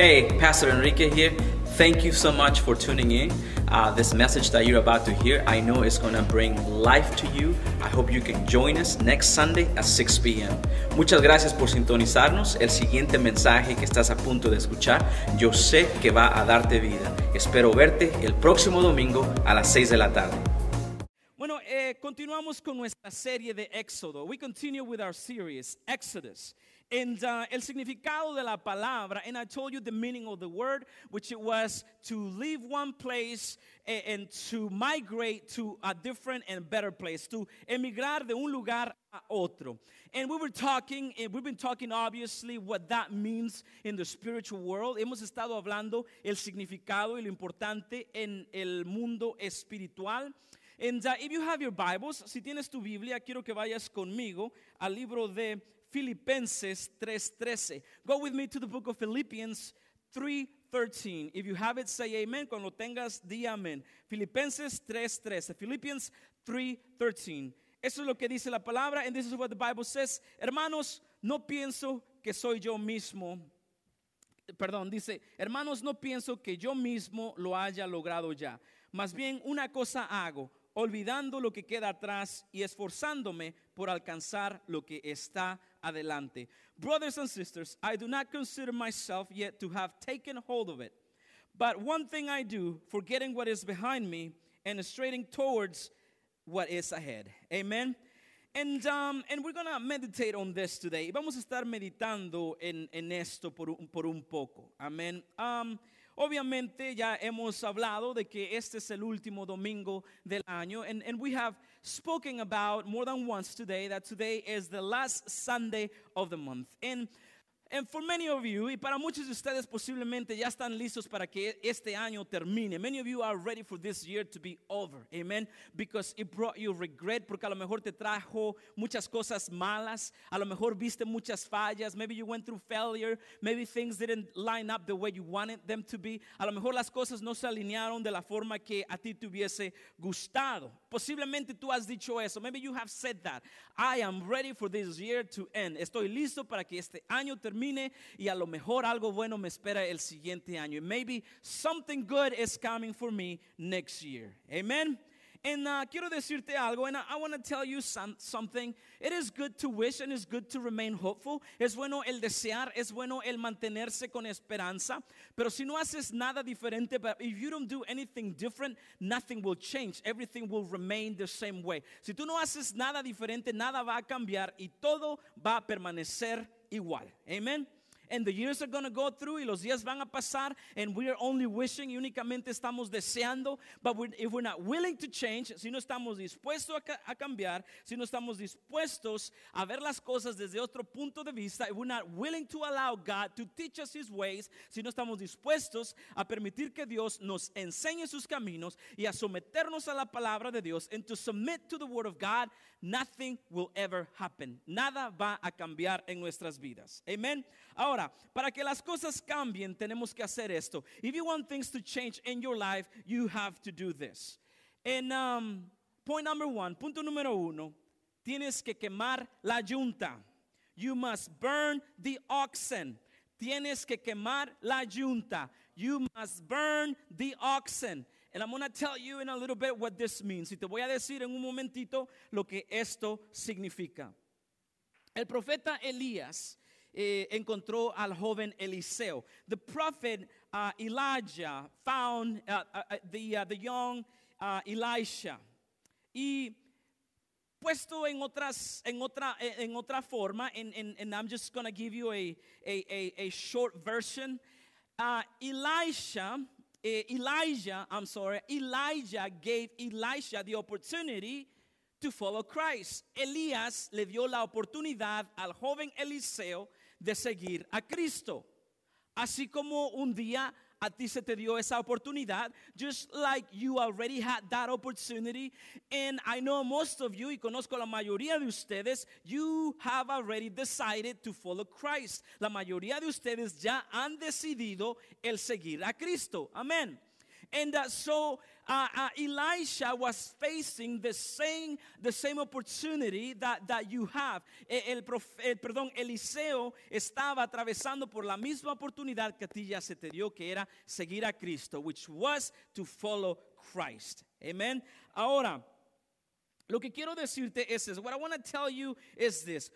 Hey, Pastor Enrique here. Thank you so much for tuning in. Uh, this message that you're about to hear, I know it's going to bring life to you. I hope you can join us next Sunday at 6 p.m. Muchas gracias por sintonizarnos. El siguiente mensaje que estás a punto de escuchar, yo sé que va a darte vida. Espero verte el próximo domingo a las 6 de la tarde. Bueno, eh, continuamos con nuestra serie de Éxodo. We continue with our series, Exodus. And uh, el significado de la palabra, and I told you the meaning of the word, which it was to leave one place and, and to migrate to a different and better place, to emigrar de un lugar a otro. And we were talking, and we've been talking obviously what that means in the spiritual world. Hemos estado hablando el significado y lo importante en el mundo espiritual. And uh, if you have your Bibles, si tienes tu Biblia, quiero que vayas conmigo al libro de Filipenses 3:13. Go with me to the book of Philippians 3:13. If you have it, say amen. Cuando tengas, di amen. Filipenses 3:13. Philippians 3:13. Eso es lo que dice la palabra. And this is what the Bible says. Hermanos, no pienso que soy yo mismo. Perdón, dice, hermanos, no pienso que yo mismo lo haya logrado ya. Más bien, una cosa hago, olvidando lo que queda atrás y esforzándome por alcanzar lo que está adelante. Brothers and sisters, I do not consider myself yet to have taken hold of it. But one thing I do, forgetting what is behind me and straining towards what is ahead. Amen. And, um, and we're going to meditate on this today. Vamos a estar meditando en, en esto por un, por un poco. Amén. Um, Obviamente ya hemos hablado de que este es el último domingo del año and, and we have spoken about more than once today that today is the last Sunday of the month. And and for many of you, y para muchos de ustedes posiblemente ya están listos para que este año termine. Many of you are ready for this year to be over. Amen. Because it brought you regret, porque a lo mejor te trajo muchas cosas malas, a lo mejor viste muchas fallas, maybe you went through failure, maybe things didn't line up the way you wanted them to be. A lo mejor las cosas no se alinearon de la forma que a ti te hubiese gustado. Posiblemente tú has dicho eso. Maybe you have said that. I am ready for this year to end. Estoy listo para que este año termine y a lo mejor algo bueno me espera el siguiente año. Maybe something good is coming for me next year. Amen. And uh, quiero decirte algo, and I, want to tell you something. It is good to wish and it's good to remain hopeful. Es bueno el desear, es bueno el mantenerse con esperanza. Pero si no haces nada diferente, but if you don't do anything different, nothing will change. Everything will remain the same way. Si tú no haces nada diferente, nada va a cambiar y todo va a permanecer igual. Amén. And the years are going to go through y los días van a pasar. And we are only wishing, y únicamente estamos deseando. But we're, if we're not willing to change, si no estamos dispuestos a, a, cambiar, si no estamos dispuestos a ver las cosas desde otro punto de vista, if we're not willing to allow God to teach us His ways, si no estamos dispuestos a permitir que Dios nos enseñe sus caminos y a someternos a la palabra de Dios, and to submit to the Word of God, nothing will ever happen. Nada va a cambiar en nuestras vidas. Amén. Ahora, para que las cosas cambien, tenemos que hacer esto. If you want things to change in your life, you have to do this. En um, point number one, punto número uno, tienes que quemar la yunta. You must burn the oxen. Tienes que quemar la yunta. You must burn the oxen. And I'm going to tell you in a little bit what this means. Y te voy a decir en un momentito lo que esto significa. El profeta Elías eh, encontró al joven Eliseo. The prophet uh, Elijah found uh, uh, uh the, uh, the young uh, Elisha. Y puesto en, otras, en, otra, eh, en otra forma, and, and, and I'm just going to give you a, a, a, a short version. Elisha, eh, Elijah, I'm sorry, Elijah gave Elisha the opportunity to follow Christ. Elías le dio la oportunidad al joven Eliseo de seguir a Cristo. Así como un día a ti se te dio esa oportunidad, just like you already had that opportunity, and I know most of you, y conozco la mayoría de ustedes, you have already decided to follow Christ. La mayoría de ustedes ya han decidido el seguir a Cristo. Amén. And uh, so uh, uh, Elisha was facing the same, the same opportunity that, that you have. El, el, el, perdón, Eliseo estaba atravesando por la misma oportunidad que a ti ya se te dio, que era seguir a Cristo, which was to follow Christ. Amen. Ahora, lo que quiero decirte es this. What I want to tell you is this.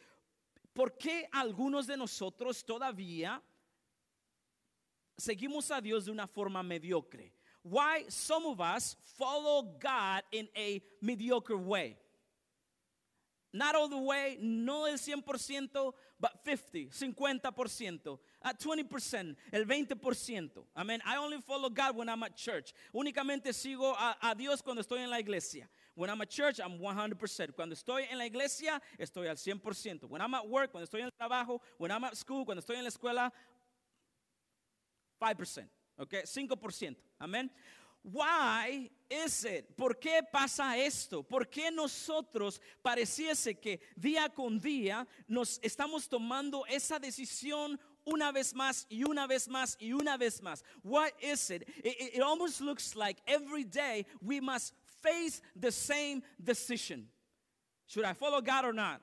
¿Por qué algunos de nosotros todavía seguimos a Dios de una forma mediocre? why some of us follow God in a mediocre way. Not all the way, no el 100%, but 50, 50%, at 20%, el 20%. I mean, I only follow God when I'm at church. Únicamente sigo a, a Dios cuando estoy en la iglesia. When I'm at church, I'm 100%. Cuando estoy en la iglesia, estoy al 100%. When I'm at work, cuando estoy en el trabajo, when I'm at school, cuando estoy en la escuela, 5%. ¿ok? 5%, amén. Why is it? ¿Por qué pasa esto? ¿Por qué nosotros pareciese que día con día nos estamos tomando esa decisión una vez más y una vez más y una vez más? What is it? It, almost looks like every day we must face the same decision. Should I follow God or not?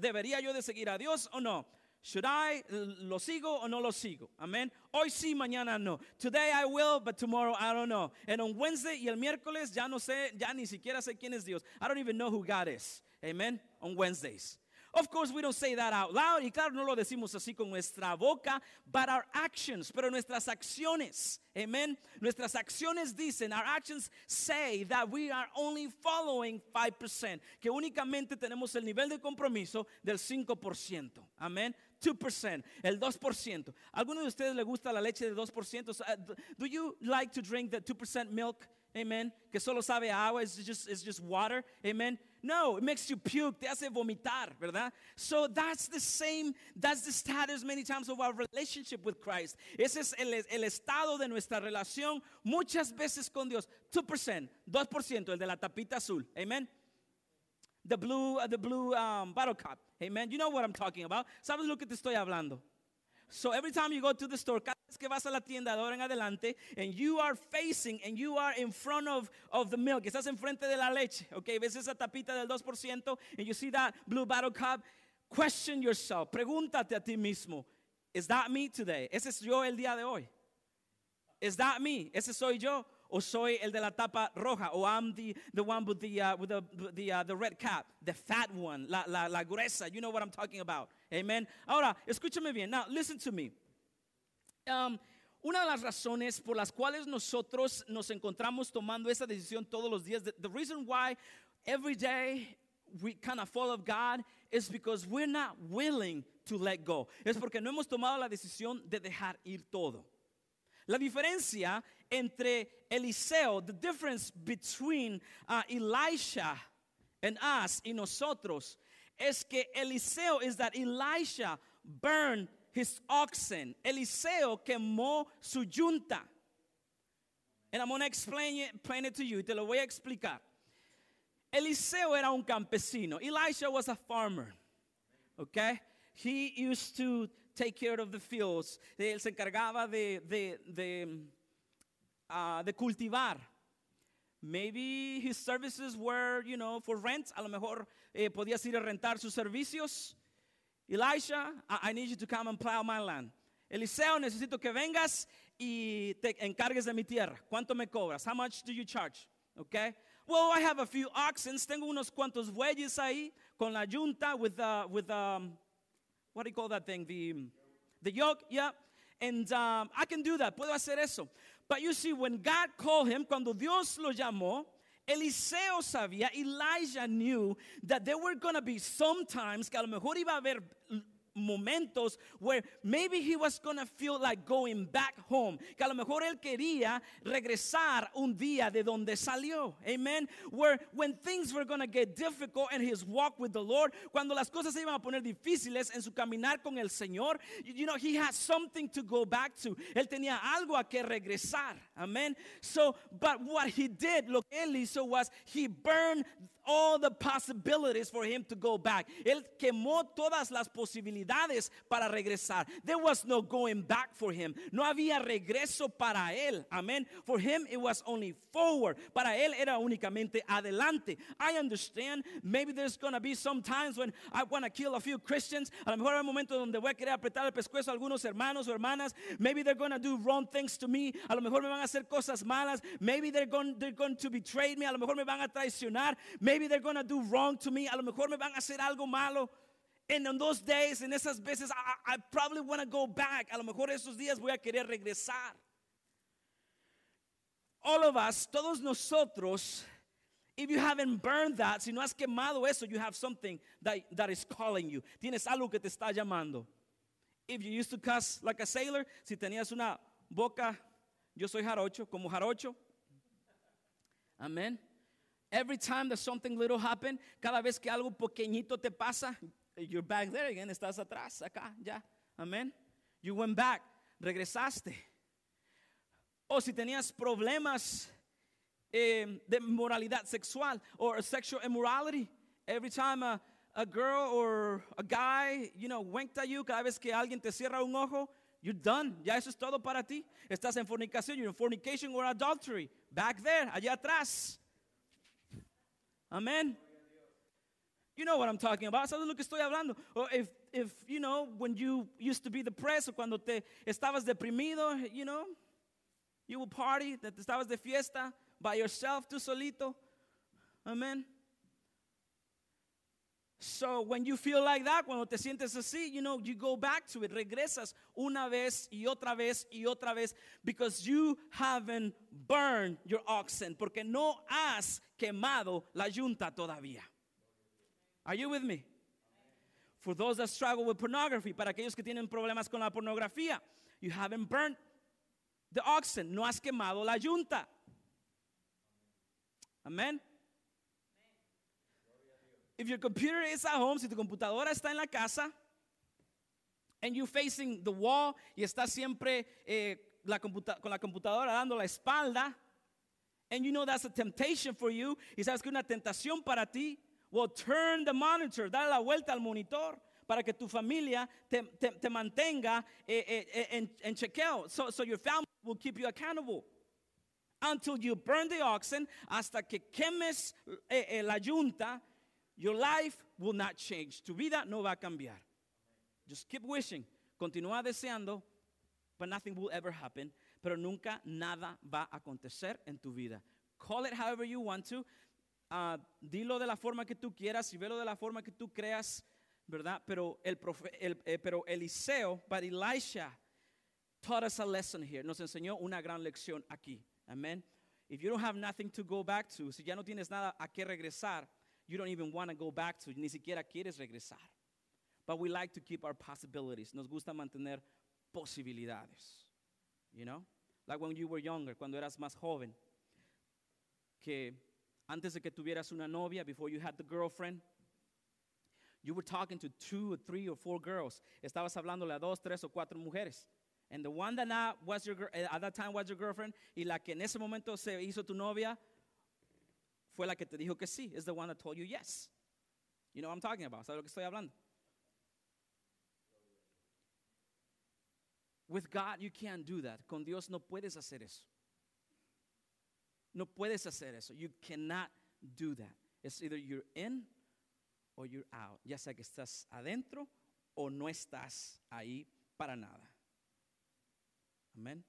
¿Debería yo de seguir a Dios o no? Should I, lo sigo o no lo sigo? Amén. Hoy sí, mañana no. Today I will, but tomorrow I don't know. And on Wednesday y el miércoles ya no sé, ya ni siquiera sé quién es Dios. I don't even know who God is. Amen. On Wednesdays. Of course, we don't say that out loud. Y claro, no lo decimos así con nuestra boca, but our actions, pero nuestras acciones. Amen. Nuestras acciones dicen, our actions say that we are only following 5%, que únicamente tenemos el nivel de compromiso del 5%. Amén. 2%, el 2%. ¿Alguno de ustedes le gusta la leche del 2%? Uh, do you like to drink the 2% milk? Amen. Que solo sabe agua, it's just, it's just water. Amen. No, it makes you puke, te hace vomitar, ¿verdad? So that's the same, that's the status many times of our relationship with Christ. Ese es el, el estado de nuestra relación muchas veces con Dios. 2%, 2%, el de la tapita azul. Amen. The blue, uh, the blue um, bottle cup. Amen. You know what I'm talking about. Sabes lo que te estoy hablando. So every time you go to the store, cada vez que vas a la tienda de ahora en adelante, and you are facing and you are in front of, of the milk, estás enfrente de la leche, okay? Ves esa tapita del 2% and you see that blue bottle cup. Question yourself, pregúntate a ti mismo, is that me today? Ese es yo el día de hoy. Is that me? Ese soy yo o soy el de la tapa roja, o I'm the, the one with the, uh, with the, the, uh, the, red cap, the fat one, la, la, la gruesa. You know what I'm talking about. Amen. Ahora, escúchame bien. Now, listen to me. Um, una de las razones por las cuales nosotros nos encontramos tomando esa decisión todos los días, the, the reason why every day we kind of follow God is because we're not willing to let go. Es porque no hemos tomado la decisión de dejar ir todo. La diferencia entre Eliseo, the difference between uh, Elisha and us y nosotros, es que Eliseo is that Elisha burned his oxen. Eliseo quemó su yunta. And I'm going to explain it, explain it to you. Te lo voy a explicar. Eliseo era un campesino. Elisha was a farmer. Okay? He used to take care of the fields. Él se encargaba de, de, de uh, de cultivar. Maybe his services were, you know, for rent. A lo mejor eh, podías ir a rentar sus servicios. Elisha, I, I need you to come and plow my land. Eliseo, necesito que vengas y te encargues de mi tierra. ¿Cuánto me cobras? How much do you charge? Okay. Well, I have a few oxen. Tengo unos cuantos bueyes ahí con la yunta with the, uh, with the, um, what do you call that thing? The, the yoke, yeah. And um, I can do that. Puedo hacer eso. But you see, when God called him, cuando Dios lo llamó, Eliseo sabía, Elijah knew that there were going to be sometimes que a lo mejor iba a haber momentos where maybe he was going to feel like going back home. Que a lo mejor él quería regresar un día de donde salió. Amen. Where when things were going to get difficult in his walk with the Lord, cuando las cosas se iban a poner difíciles en su caminar con el Señor, you know, he had something to go back to. Él tenía algo a que regresar. Amen. So, but what he did, lo que él hizo was he burned all the possibilities for him to go back. Él quemó todas las posibilidades oportunidades para regresar. There was no going back for him. No había regreso para él. Amén. For him it was only forward. Para él era únicamente adelante. I understand. Maybe there's going to be some times when I want to kill a few Christians. A lo mejor hay momentos donde voy a querer apretar el pescuezo a algunos hermanos o hermanas. Maybe they're going to do wrong things to me. A lo mejor me van a hacer cosas malas. Maybe they're going, they're going to betray me. A lo mejor me van a traicionar. Maybe they're going to do wrong to me. A lo mejor me van a hacer algo malo. And en those days, en esas veces, I, I probably want to go back. A lo mejor esos días voy a querer regresar. All of us, todos nosotros, if you haven't burned that, si no has quemado eso, you have something that, that is calling you. Tienes algo que te está llamando. If you used to cuss like a sailor, si tenías una boca, yo soy jarocho, como jarocho. Amén. Every time that something little happened, cada vez que algo pequeñito te pasa, you're back there again, estás atrás, acá, ya. Amén. You went back, regresaste. O si tenías problemas eh, de moralidad sexual or sexual immorality, every time a, a girl or a guy, you know, wink at you, cada vez que alguien te cierra un ojo, You're done. Ya eso es todo para ti. Estás en fornicación. You're in fornication or adultery. Back there, allá atrás. Amén. You know what I'm talking about. ¿Sabes lo que estoy hablando? Or if, if, you know, when you used to be depressed, o cuando te estabas deprimido, you know, you would party, that estabas de fiesta by yourself, tú solito. Amen. So when you feel like that, cuando te sientes así, you know, you go back to it. Regresas una vez y otra vez y otra vez because you haven't burned your oxen, porque no has quemado la yunta todavía. Are you with me? For those that struggle with pornography, para aquellos que tienen problemas con la pornografía, you haven't burnt the oxen, no has quemado la yunta. Amén. If your computer is at home, si tu computadora está en la casa, and you're facing the wall y estás siempre eh, la computa con la computadora dando la espalda, and you know that's a temptation for you, y sabes que una tentación para ti, Will turn the monitor, dar la vuelta al monitor para que tu familia te, te, te mantenga eh, eh, eh, en, en chequeo. So, so your family will keep you accountable until you burn the oxen, hasta que quemes eh, eh, la yunta, your life will not change. Tu vida no va a cambiar. Just keep wishing, continúa deseando, but nothing will ever happen. Pero nunca nada va a acontecer en tu vida. Call it however you want to. Ah, dilo de la forma que tú quieras y velo de la forma que tú creas, ¿verdad? Pero, el, profe, el eh, pero Eliseo, but Elisha, taught us a lesson here. Nos enseñó una gran lección aquí. Amén. If you don't have nothing to go back to, si ya no tienes nada a qué regresar, you don't even want to go back to, ni siquiera quieres regresar. But we like to keep our possibilities. Nos gusta mantener posibilidades. You know? Like when you were younger, cuando eras más joven, que antes de que tuvieras una novia, before you had the girlfriend, you were talking to two or three or four girls. Estabas hablándole a dos, tres o cuatro mujeres. And the one that now was your, eh, at that time was your girlfriend, y la que en ese momento se hizo tu novia, fue la que te dijo que sí. Is the one that told you yes. You know what I'm talking about. ¿Sabes lo que estoy hablando? With God, you can't do that. Con Dios no puedes hacer eso. No puedes hacer eso. You cannot do that. It's either you're in or you're out. Ya sea que estás adentro o no estás ahí para nada. Amén.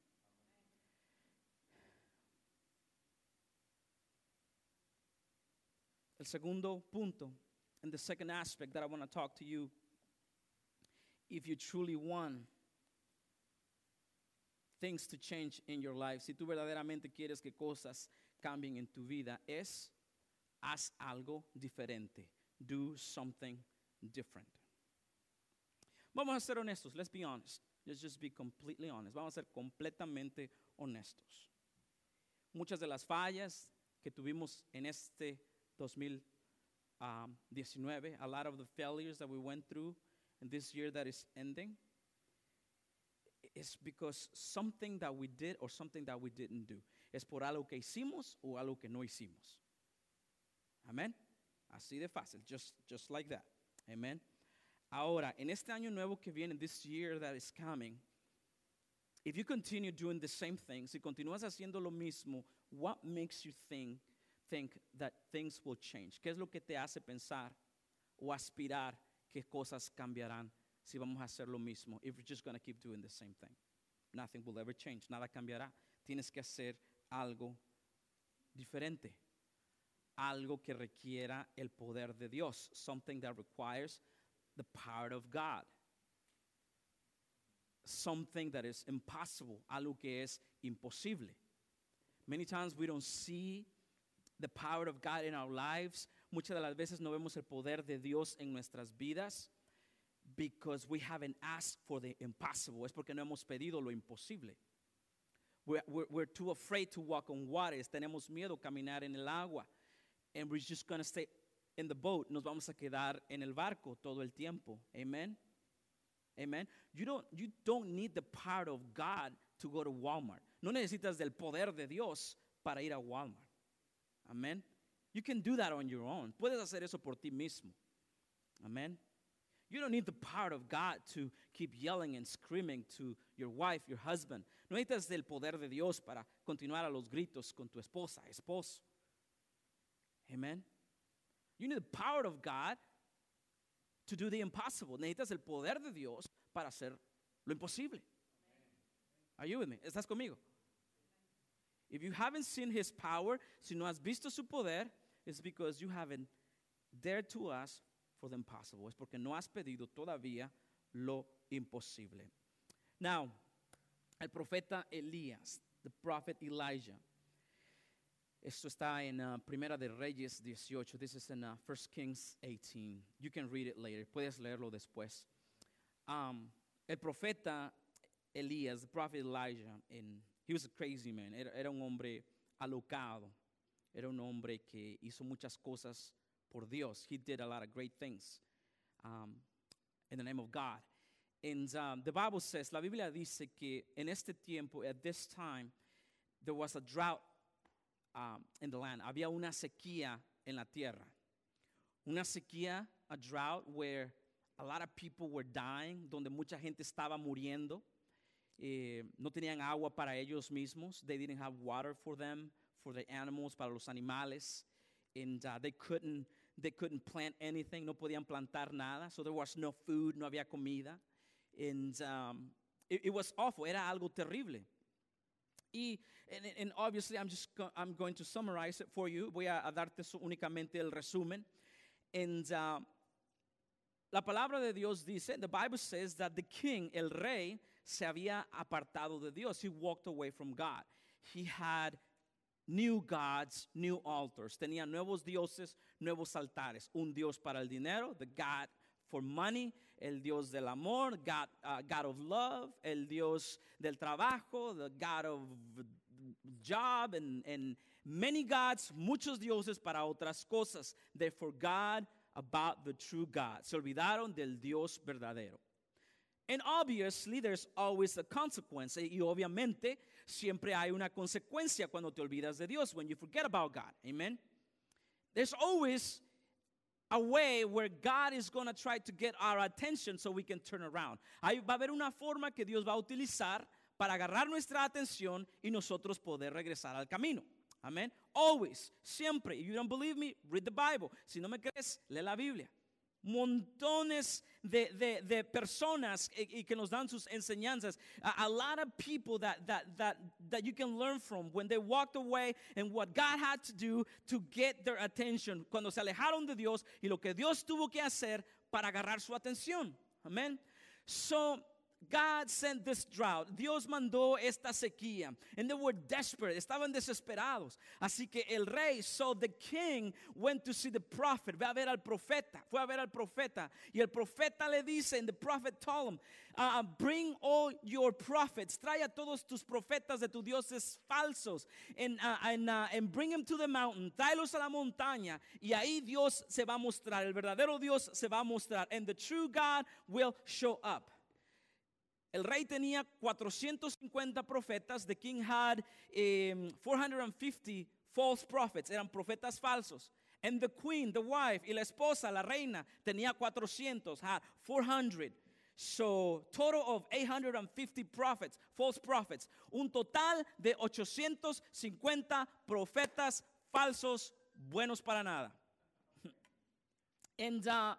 El segundo punto, and the second aspect that I want to talk to you, if you truly want things to change in your life, si tú verdaderamente quieres que cosas cambien en tu vida, es haz algo diferente. Do something different. Vamos a ser honestos. Let's be honest. Let's just be completely honest. Vamos a ser completamente honestos. Muchas de las fallas que tuvimos en este 2019, ah, a lot of the failures that we went through in this year that is ending, es because something that we did or something that we didn't do. Es por algo que hicimos o algo que no hicimos. Amén. Así de fácil, just, just like that. Amén. Ahora, en este año nuevo que viene, this year that is coming, if you continue doing the same thing, si continúas haciendo lo mismo, what makes you think, think that things will change? ¿Qué es lo que te hace pensar o aspirar que cosas cambiarán si vamos a hacer lo mismo. If we're just going to keep doing the same thing, nothing will ever change. Nada cambiará. Tienes que hacer algo diferente. Algo que requiera el poder de Dios. Something that requires the power of God. Something that is impossible. Algo que es imposible. Many times we don't see the power of God in our lives. Muchas de las veces no vemos el poder de Dios en nuestras vidas. because we haven't asked for the impossible. Es porque no hemos pedido lo imposible. We're, we're, we're too afraid to walk on waters. Tenemos miedo caminar en el agua. And we're just going to stay in the boat. Nos vamos a quedar en el barco todo el tiempo. Amen. Amen. You don't, you don't need the power of God to go to Walmart. No necesitas del poder de Dios para ir a Walmart. Amen. You can do that on your own. Puedes hacer eso por ti mismo. Amen. You don't need the power of God to keep yelling and screaming to your wife, your husband. No necesitas del poder de Dios para continuar a los gritos con tu esposa, esposo. Amen. You need the power of God to do the impossible. Necesitas el poder de Dios para hacer lo imposible. Ayúdeme, ¿estás conmigo? If you haven't seen his power, si no has visto su poder, it's because you haven't dared to ask for the impossible. Es porque no has pedido todavía lo imposible. Now, el profeta Elías, the prophet Elijah. Esto está en uh, Primera de Reyes 18. This is in 1 uh, Kings 18. You can read it later. Puedes leerlo después. Um, el profeta Elías, the prophet Elijah, and he was a crazy man. era un hombre alocado. Era un hombre que hizo muchas cosas por Dios. He did a lot of great things um, in the name of God. And um, the Bible says, la Biblia dice que en este tiempo, at this time, there was a drought um, in the land. Había una sequía en la tierra. Una sequía, a drought where a lot of people were dying, donde mucha gente estaba muriendo. Eh, no tenían agua para ellos mismos. They didn't have water for them, for the animals, para los animales. And uh, they couldn't they couldn't plant anything, no podían plantar nada. So there was no food, no había comida. And um, it, it, was awful, era algo terrible. Y, and, and obviously, I'm just go, I'm going to summarize it for you. Voy a, a darte únicamente el resumen. And uh, la palabra de Dios dice, the Bible says that the king, el rey, se había apartado de Dios. He walked away from God. He had new gods, new altars. Tenían nuevos dioses, nuevos altares. Un dios para el dinero, the God for money, el dios del amor, God, uh, God of love, el dios del trabajo, the God of job, and, and many gods, muchos dioses para otras cosas. They forgot about the true God. Se olvidaron del Dios verdadero. And obviously there's always a consequence. Eh, y obviamente siempre hay una consecuencia cuando te olvidas de Dios, when you forget about God. Amen. There's always a way where God is going to try to get our attention so we can turn around. Ahí va a haber una forma que Dios va a utilizar para agarrar nuestra atención y nosotros poder regresar al camino. Amén. Always, siempre. If you don't believe me, read the Bible. Si no me crees, lee la Biblia montones de, de, de, personas y que nos dan sus enseñanzas. A, a, lot of people that, that, that, that you can learn from when they walked away and what God had to do to get their attention. Cuando se alejaron de Dios y lo que Dios tuvo que hacer para agarrar su atención. Amén. So, God sent this drought. Dios mandó esta sequía. And they were desperate. Estaban desesperados. Así que el rey, so the king went to see the prophet. Fue a ver al profeta. Fue a ver al profeta. Y el profeta le dice, and the prophet told him, uh, bring all your prophets. Trae a todos tus profetas de tus dioses falsos. And, uh, and, uh, and bring them to the mountain. Tráelos a la montaña. Y ahí Dios se va a mostrar. El verdadero Dios se va a mostrar. And the true God will show up. El rey tenía 450 profetas. The king had 450 em, false prophets. Eran profetas falsos. And the queen, the wife, y la esposa, la reina, tenía 400, had 400. So, total of 850 prophets, false prophets. Un total de 850 profetas falsos, buenos para nada. And, uh,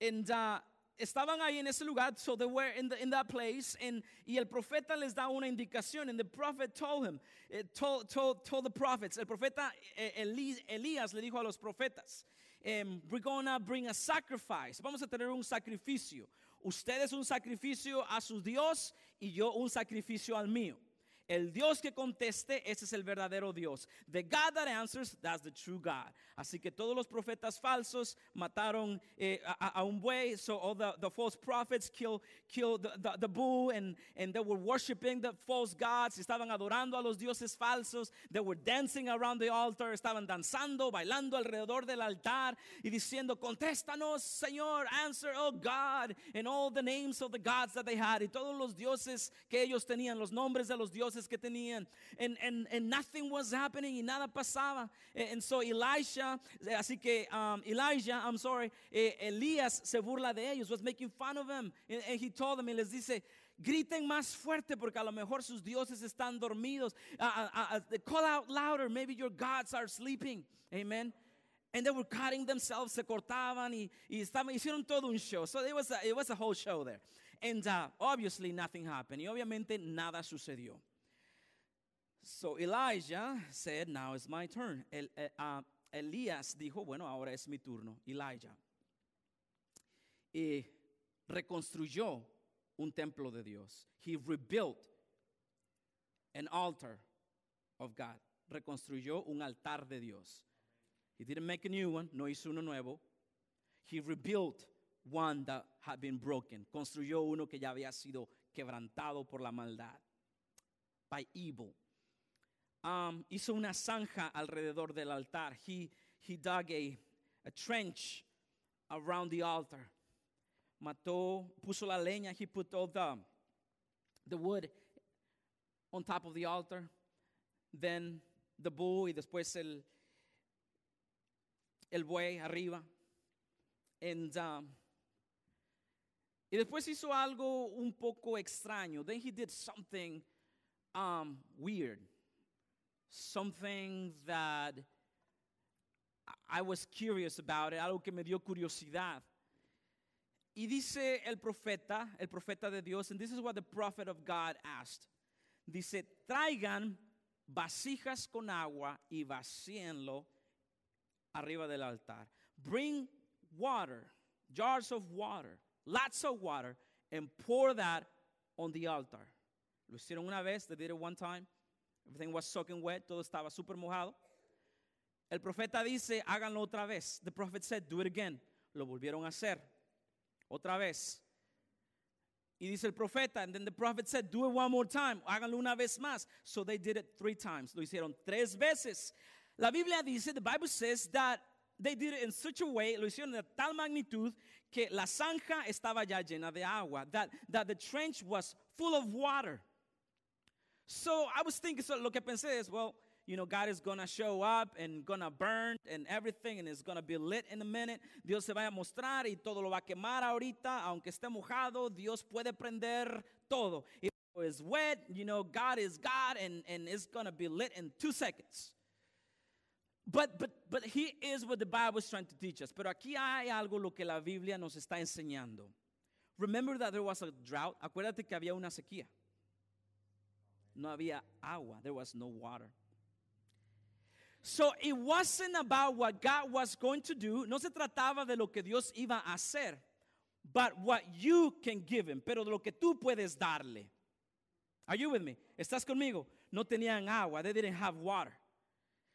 and uh, estaban ahí en ese lugar, so they were in, the, in that place, and, y el profeta les da una indicación, and the prophet told him, eh, told, told, told the prophets, el profeta eh, Elías le dijo a los profetas, em, we're gonna bring a sacrifice, vamos a tener un sacrificio, ustedes un sacrificio a su Dios y yo un sacrificio al mío. El Dios que conteste, ese es el verdadero Dios. The God that answers, that's the true God. Así que todos los profetas falsos mataron eh, a, un buey. So all the, false prophets killed, killed the, bull and, they were worshiping the false gods. Estaban adorando a los dioses falsos. They were dancing around the altar. Estaban danzando, bailando alrededor del altar y diciendo, contéstanos, Señor, answer, oh God, and all the names of the gods that they had. Y todos los dioses que ellos tenían, los nombres de los dioses cosas que tenían. And, and, and nothing was happening y nada pasaba. Eh, and, so Elisha, eh, así que um, Elijah, I'm sorry, eh, Elías se burla de ellos, was making fun of them. And, and he told them, y les dice, griten más fuerte porque a lo mejor sus dioses están dormidos. Uh, uh, uh, call out louder, maybe your gods are sleeping. Amen. And they were cutting themselves, se cortaban y, y estaban, hicieron todo un show. So it was a, it was a whole show there. And uh, obviously nothing happened. Y obviamente nada sucedió. So Elijah said, Now it's my turn. el, uh, Elías dijo, Bueno, ahora es mi turno. Elijah. Y reconstruyó un templo de Dios. He rebuilt an altar of God. Reconstruyó un altar de Dios. He didn't make a new one, no hizo uno nuevo. He rebuilt one that had been broken. Construyó uno que ya había sido quebrantado por la maldad. By evil um, hizo una zanja alrededor del altar. He, he dug a, a trench around the altar. Mató, puso la leña, he put all the, the wood on top of the altar. Then the bull y después el, el buey arriba. And, um, y después hizo algo un poco extraño. Then he did something um, weird something that I was curious about, it, algo que me dio curiosidad. Y dice el profeta, el profeta de Dios, and this is what the prophet of God asked. Dice, traigan vasijas con agua y vacíenlo arriba del altar. Bring water, jars of water, lots of water, and pour that on the altar. Lo hicieron una vez, they did it one time, Everything was soaking wet. Todo estaba súper mojado. El profeta dice, háganlo otra vez. The prophet said, do it again. Lo volvieron a hacer. Otra vez. Y dice el profeta, and then the prophet said, do it one more time. Háganlo una vez más. So they did it three times. Lo hicieron tres veces. La Biblia dice, the Bible says that they did it in such a way, lo hicieron de tal magnitud que la zanja estaba ya llena de agua, that, that the trench was full of water. So I was thinking, so look, up and says? well, you know, God is gonna show up and gonna burn and everything, and it's gonna be lit in a minute. Dios se va a mostrar y todo lo va a quemar ahorita, aunque esté mojado, Dios puede prender todo. If it is wet, you know, God is God, and, and it's gonna be lit in two seconds. But, but, but he is what the Bible is trying to teach us. Pero aquí hay algo lo que la Biblia nos está enseñando. Remember that there was a drought. Acuérdate que había una sequía no había agua. There was no water. So it wasn't about what God was going to do. No se trataba de lo que Dios iba a hacer. But what you can give him. Pero de lo que tú puedes darle. Are you with me? ¿Estás conmigo? No tenían agua. They didn't have water.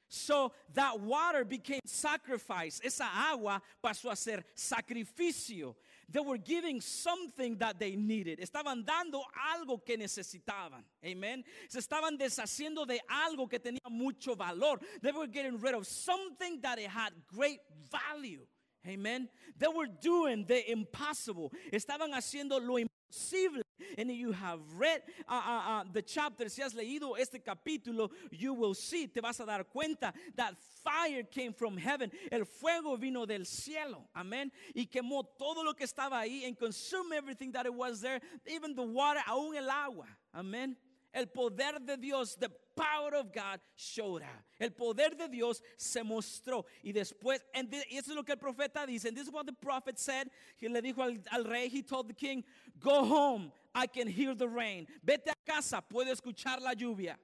So that water became sacrifice. Esa agua pasó a ser sacrificio. They were giving something that they needed. Estaban dando algo que necesitaban. Amen. Se estaban deshaciendo de algo que tenía mucho valor. They were getting rid of something that it had great value. Amen. They were doing the impossible. Estaban haciendo lo imposible and you have read uh, uh, uh, the chapter, si has leído este capítulo, you will see, te vas a dar cuenta, that fire came from heaven. El fuego vino del cielo. Amén. Y quemó todo lo que estaba ahí and consumed everything that it was there, even the water, aún el agua. Amén. El poder de Dios, the power of God showed up. El poder de Dios se mostró. Y después, and this, y eso es lo que el profeta dice. And this is what the prophet said. He le dijo al, al rey, he told the king, go home. I can hear the rain. Vete a casa, puedo escuchar la lluvia.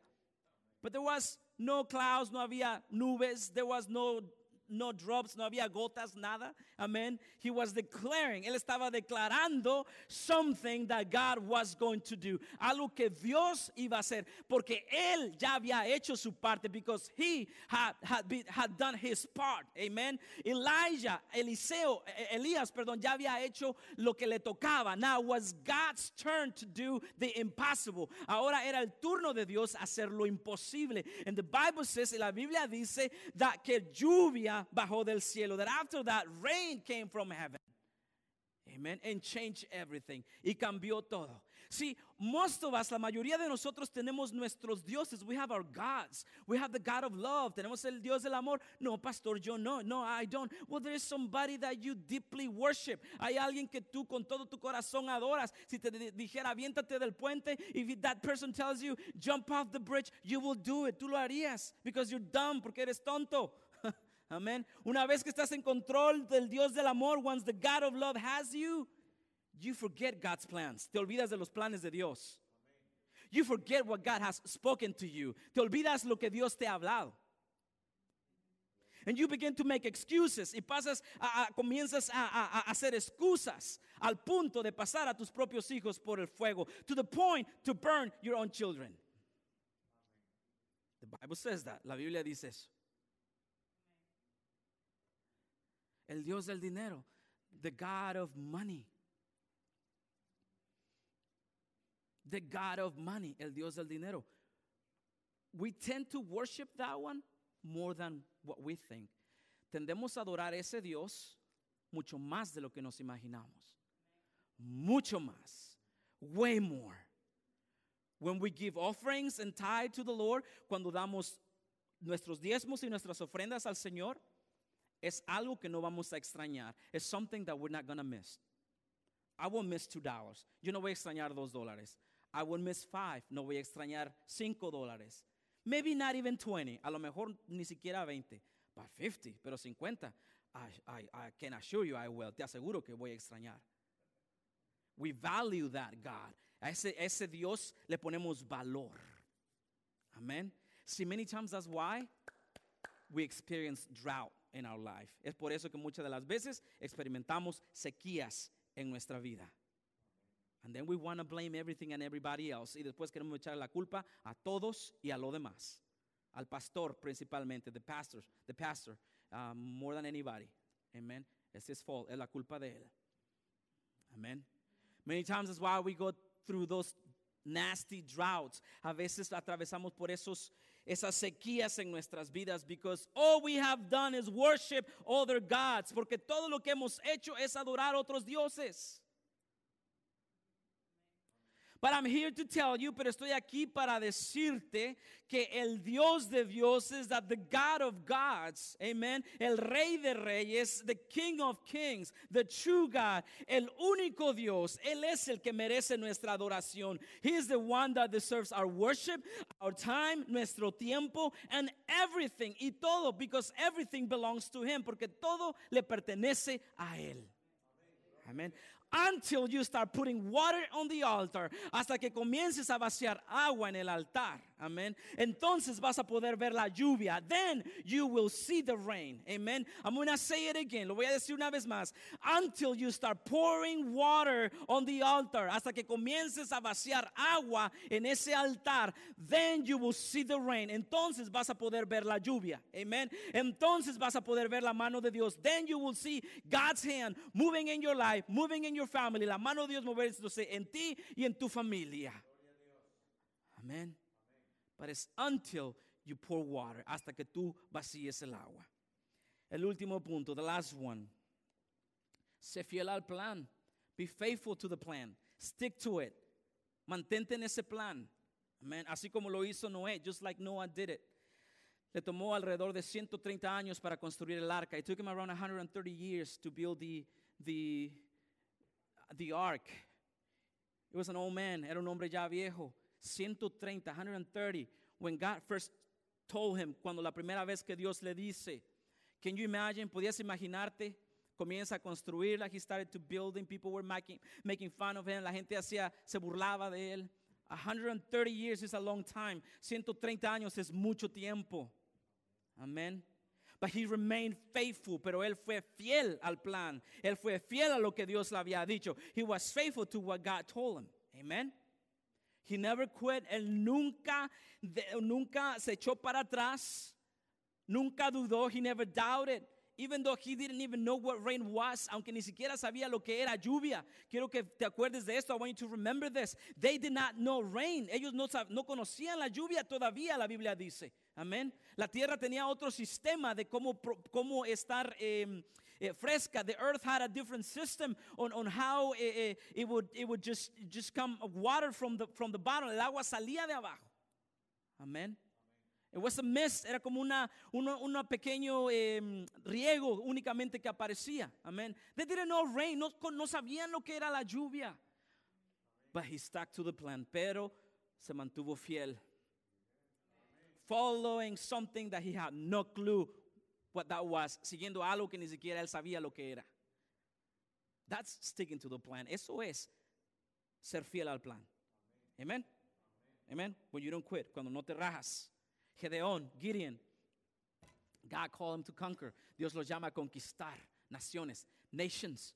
But there was no clouds, no había nubes, there was no no drops, no había gotas, nada. Amen. He was declaring, él estaba declarando something that God was going to do, algo que Dios iba a hacer, porque él ya había hecho su parte because he had, had, had done his part. Amen. Elijah, Eliseo, Elías, perdón, ya había hecho lo que le tocaba. Now was God's turn to do the impossible. Ahora era el turno de Dios hacer lo imposible. And the Bible says, y la Biblia dice that que lluvia bajó del cielo. That after that, rain came from heaven. Amen. And change everything. Y cambió todo. See, most of us, la mayoría de nosotros tenemos nuestros dioses. We have our gods. We have the God of love. Tenemos el Dios del amor. No, pastor, yo no. No, I don't. Well, there is somebody that you deeply worship. Hay alguien que tú con todo tu corazón adoras. Si te dijera, aviéntate del puente, if that person tells you, jump off the bridge, you will do it. Tú lo harías. Because you're dumb, porque eres tonto. Amén. Una vez que estás en control del Dios del amor, once the God of love has you, you forget God's plans. Te olvidas de los planes de Dios. You forget what God has spoken to you. Te olvidas lo que Dios te ha hablado. And you begin to make excuses y pasas a, a comienzas a, a, a, hacer excusas al punto de pasar a tus propios hijos por el fuego. To the point to burn your own children. The Bible says that. La Biblia dice eso. el Dios del dinero, the God of money. The God of money, el Dios del dinero. We tend to worship that one more than what we think. Tendemos a adorar ese Dios mucho más de lo que nos imaginamos. Mucho más. Way more. When we give offerings and tithe to the Lord, cuando damos nuestros diezmos y nuestras ofrendas al Señor, Es algo que no vamos a extrañar. It's something that we're not going to miss. I will miss $2. Yo no voy a extrañar $2 dólares. I will miss 5. No voy a extrañar $5 dólares. Maybe not even 20. A lo mejor ni siquiera 20. But 50, pero 50. I, I, I can assure you I will. Te aseguro que voy a extrañar. We value that God. A ese, a ese Dios le ponemos valor. Amen. See, many times that's why we experience drought in our life. Es por eso que muchas de las veces experimentamos sequías en nuestra vida. And then we want to blame everything and everybody else. Y después queremos echar la culpa a todos y a lo demás. Al pastor principalmente, the pastor, the pastor, uh, more than anybody. Amen. It's his fault. Es la culpa de él. Amen. Many times that's why we go through those nasty droughts. A veces atravesamos por esos esas sequías en nuestras vidas because all we have done is worship other gods, porque todo lo que hemos hecho es adorar otros dioses. But I'm here to tell you, pero estoy aquí para decirte que el Dios de dioses, that the God of gods, amen, el Rey de reyes, the King of kings, the true God, el único Dios, Él es el que merece nuestra adoración. He is the one that deserves our worship, our time, nuestro tiempo, and everything, y todo, because everything belongs to Him, porque todo le pertenece a Él. Amén until you start putting water on the altar, hasta que comiences a vaciar agua en el altar. Amen. Entonces vas a poder ver la lluvia. Then you will see the rain. Amen. I'm going to say it again. Lo voy a decir una vez más. Until you start pouring water on the altar. Hasta que comiences a vaciar agua en ese altar. Then you will see the rain. Entonces vas a poder ver la lluvia. Amen. Entonces vas a poder ver la mano de Dios. Then you will see God's hand moving in your life, moving in your family. La mano de Dios moverse en ti y en tu familia. Amén but it's until you pour water, hasta que tú vacíes el agua. El último punto, the last one. Sé fiel al plan. Be faithful to the plan. Stick to it. Mantente en ese plan. Amen. Así como lo hizo Noé, just like Noah did it. Le tomó alrededor de 130 años para construir el arca. It took him around 130 years to build the, the, the ark. It was an old man, era un hombre ya viejo. 130, 130. When God first told him, cuando la primera vez que Dios le dice, Can you imagine? ¿Podías imaginarte? Comienza a like He started to building. People were making, making fun of him. La gente hacía, se burlaba de él. 130 years is a long time. 130 años es mucho tiempo. Amén. But he remained faithful, pero él fue fiel al plan. Él fue fiel a lo que Dios le había dicho. He was faithful to what God told him. Amen. He never quit. Él nunca, nunca se echó para atrás. Nunca dudó. He never doubted. Even though he didn't even know what rain was, aunque ni siquiera sabía lo que era lluvia. Quiero que te acuerdes de esto. I want you to remember this. They did not know rain. Ellos no, no conocían la lluvia todavía, la Biblia dice. Amén. La tierra tenía otro sistema de cómo, cómo estar em, Eh, fresca. The earth had a different system on, on how it, eh, eh, it would, it would just, just come water from the, from the bottom. El agua salía de abajo. Amén. It was a mist, era como una, una, una pequeño eh, riego únicamente que aparecía. Amén. They didn't know rain, no, no sabían lo que era la lluvia. But he stuck to the plan, pero se mantuvo fiel. Following something that he had no clue what that was, siguiendo algo que ni siquiera él sabía lo que era. That's sticking to the plan. Eso es ser fiel al plan. Amen. Amen. When you don't quit, cuando no te rajas. Gedeón, Gideon, God called him to conquer. Dios lo llama a conquistar naciones, nations.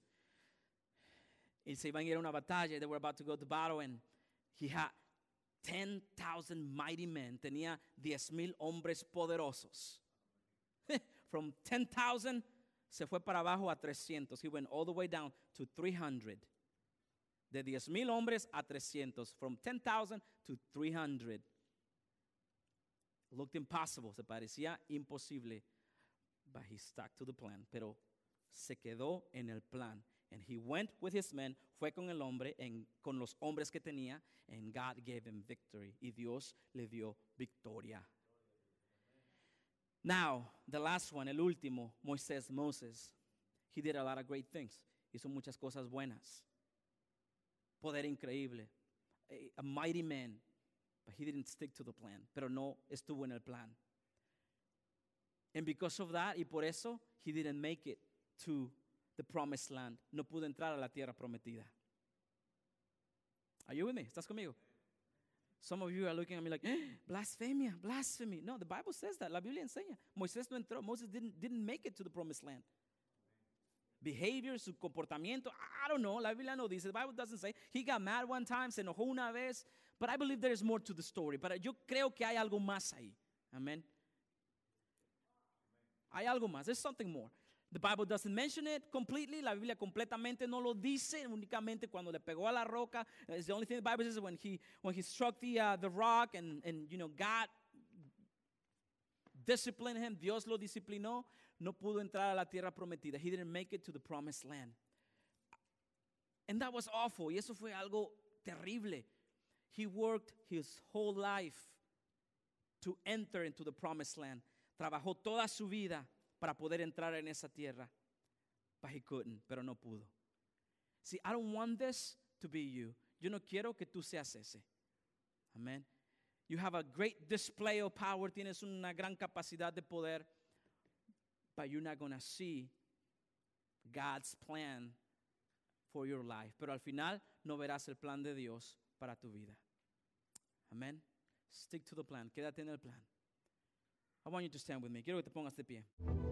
Y se iban a ir a una batalla. They were about to go to battle and he had 10,000 mighty men. Tenía 10,000 hombres poderosos. from 10,000 se fue para abajo a 300. He went all the way down to 300. De 10,000 hombres a 300. From 10,000 to 300. Looked impossible. Se parecía imposible. But he stuck to the plan. Pero se quedó en el plan. And he went with his men, fue con el hombre, en, con los hombres que tenía, and God gave him victory. Y Dios le dio victoria. Now, the last one, el último, Moisés, Moses. He did a lot of great things. Hizo muchas cosas buenas. Poder increíble. A, a mighty man. But he didn't stick to the plan. Pero no estuvo en el plan. And because of that, y por eso, he didn't make it to the promised land. No pudo entrar a la tierra prometida. Are you with me? ¿Estás conmigo? Some of you are looking at me like, eh, blasphemia, blasphemy. No, the Bible says that. La Biblia enseña. Moisés no entró. Moses didn't, didn't make it to the promised land. Behavior, su comportamiento, I don't know. La Biblia no dice. The Bible doesn't say. He got mad one time, se enojó una vez. But I believe there is more to the story. But yo creo que hay algo más ahí. Amén. Hay algo más. There's something more. The Bible doesn't mention it completely. La Biblia completamente no lo dice. Únicamente cuando le pegó a la roca. It's the only thing the Bible says when he when he struck the uh, the rock and and you know God disciplined him. Dios lo disciplinó. No pudo entrar a la tierra prometida. He didn't make it to the promised land. And that was awful. Y eso fue algo terrible. He worked his whole life to enter into the promised land. Trabajó toda su vida para poder entrar en esa tierra. But he couldn't, pero no pudo. See, I don't want this to be you. Yo no quiero que tú seas ese. Amen. You have a great display of power. Tienes una gran capacidad de poder. But you're not going see God's plan for your life. Pero al final no verás el plan de Dios para tu vida. Amen. Stick to the plan. Quédate en el plan. I want you to stand with me. Quiero que te pongas de pie.